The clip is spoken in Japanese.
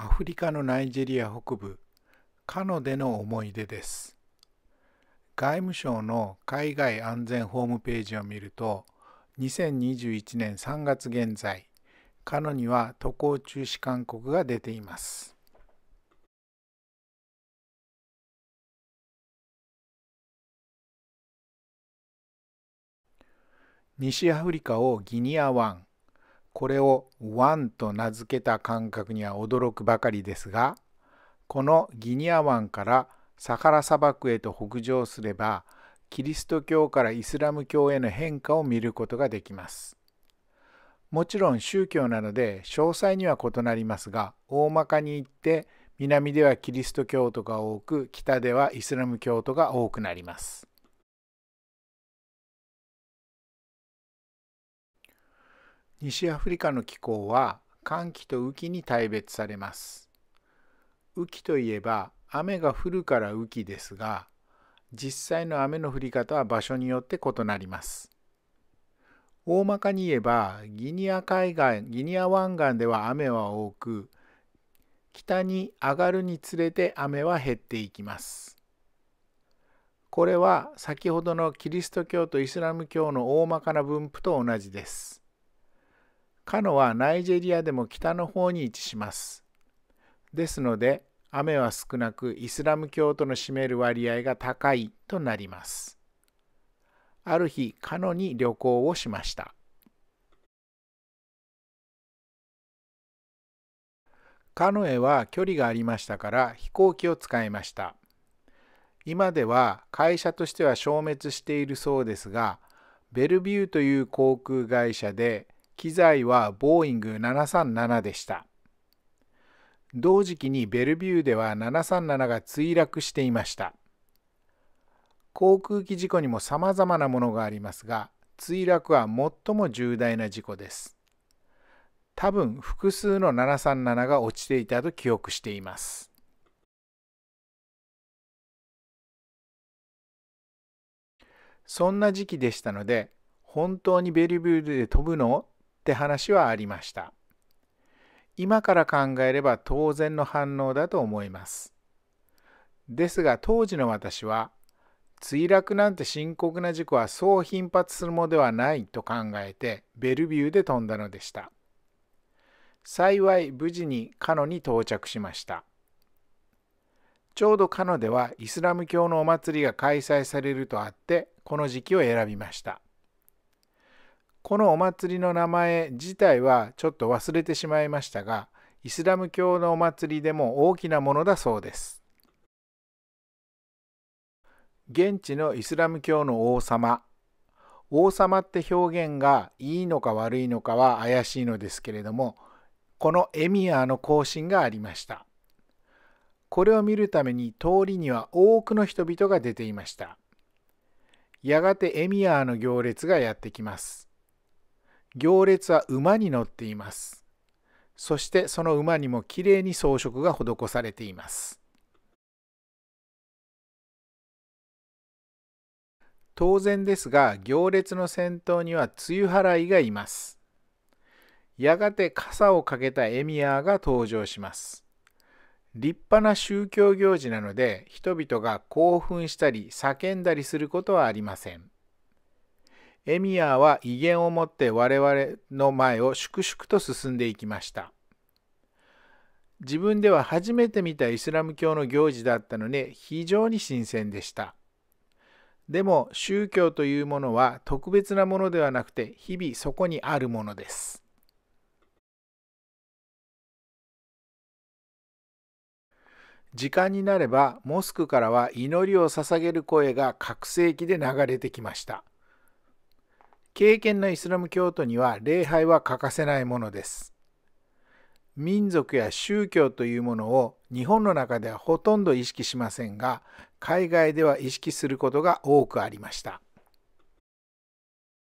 アフリカのナイジェリア北部カノでの思い出です外務省の海外安全ホームページを見ると2021年3月現在カノには渡航中止勧告が出ています西アフリカをギニア湾これを 1, と名付けた感覚には驚くばかりですがこのギニア湾からサハラ砂漠へと北上すればキリスト教からイスラム教への変化を見ることができます。もちろん宗教なので詳細には異なりますが大まかに言って南ではキリスト教徒が多く北ではイスラム教徒が多くなります。西アフリカの気候は寒気と雨季に大別されます。雨季といえば雨が降るから雨季ですが、実際の雨の降り方は場所によって異なります。大まかに言えばギニア海岸ギニア湾岸では雨は多く北に上がるにつれて雨は減っていきます。これは先ほどのキリスト教とイスラム教の大まかな分布と同じです。カノはナイジェリアでも北の方に位置します。ですので、雨は少なくイスラム教徒の占める割合が高いとなります。ある日、カノに旅行をしました。カノエは距離がありましたから飛行機を使いました。今では会社としては消滅しているそうですが、ベルビューという航空会社で機材はボーイング737でした。同時期にベルビューでは737が墜落していました。航空機事故にも様々なものがありますが、墜落は最も重大な事故です。多分複数の737が落ちていたと記憶しています。そんな時期でしたので、本当にベルビューで飛ぶのって話はありました。今から考えれば当然の反応だと思います。ですが当時の私は墜落なんて深刻な事故はそう頻発するものではないと考えてベルビューで飛んだのでした。幸い無事にカノに到着しました。ちょうどカノではイスラム教のお祭りが開催されるとあってこの時期を選びました。このお祭りの名前自体はちょっと忘れてしまいましたが、イスラム教のお祭りでも大きなものだそうです。現地のイスラム教の王様。王様って表現がいいのか悪いのかは怪しいのですけれども、このエミアーの行進がありました。これを見るために通りには多くの人々が出ていました。やがてエミアーの行列がやってきます。行列は馬に乗っています。そしてその馬にもきれいに装飾が施されています。当然ですが行列の先頭には露払いがいます。やがて傘をかけたエミヤーが登場します。立派な宗教行事なので人々が興奮したり叫んだりすることはありません。エミヤは威厳を持って我々の前を粛々と進んでいきました。自分では初めて見たイスラム教の行事だったので非常に新鮮でした。でも宗教というものは特別なものではなくて日々そこにあるものです。時間になればモスクからは祈りを捧げる声が拡声器で流れてきました。敬虔なイスラム教徒には礼拝は欠かせないものです。民族や宗教というものを日本の中ではほとんど意識しませんが海外では意識することが多くありました。